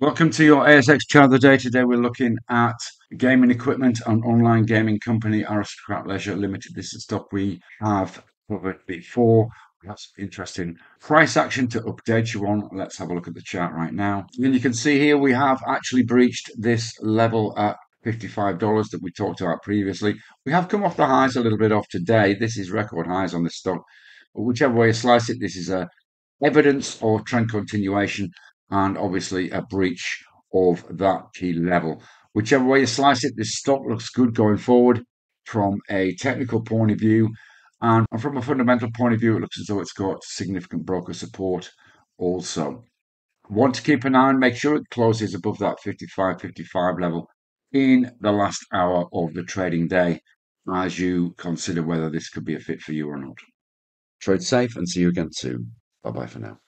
Welcome to your ASX chart of the day. Today we're looking at gaming equipment and online gaming company Aristocrat Leisure Limited. This is stock we have covered before. That's interesting price action to update you on. Let's have a look at the chart right now. And you can see here we have actually breached this level at $55 that we talked about previously. We have come off the highs a little bit off today. This is record highs on this stock. But whichever way you slice it, this is a evidence or trend continuation and obviously a breach of that key level. Whichever way you slice it, this stock looks good going forward from a technical point of view. And from a fundamental point of view, it looks as though it's got significant broker support also. Want to keep an eye and make sure it closes above that 55 55 level in the last hour of the trading day as you consider whether this could be a fit for you or not. Trade safe and see you again soon. Bye bye for now.